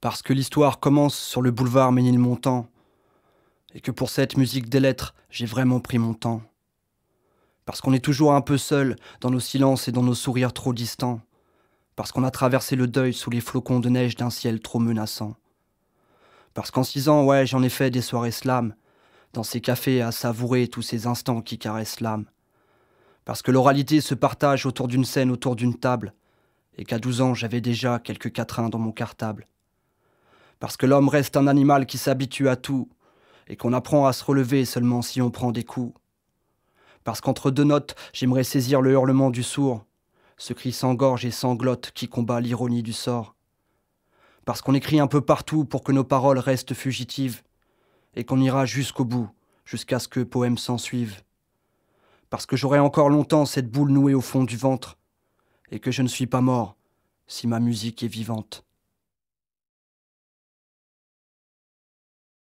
parce que l'histoire commence sur le boulevard Ménilmontant, et que pour cette musique des lettres, j'ai vraiment pris mon temps. Parce qu'on est toujours un peu seul dans nos silences et dans nos sourires trop distants, parce qu'on a traversé le deuil sous les flocons de neige d'un ciel trop menaçant. Parce qu'en six ans, ouais, j'en ai fait des soirées slam, dans ces cafés à savourer tous ces instants qui caressent l'âme. Parce que l'oralité se partage autour d'une scène, autour d'une table, et qu'à douze ans, j'avais déjà quelques quatrains dans mon cartable. Parce que l'homme reste un animal qui s'habitue à tout, et qu'on apprend à se relever seulement si on prend des coups. Parce qu'entre deux notes, j'aimerais saisir le hurlement du sourd, ce cri sans gorge et sans qui combat l'ironie du sort. Parce qu'on écrit un peu partout pour que nos paroles restent fugitives, et qu'on ira jusqu'au bout, jusqu'à ce que poèmes s'en Parce que j'aurai encore longtemps cette boule nouée au fond du ventre, et que je ne suis pas mort si ma musique est vivante.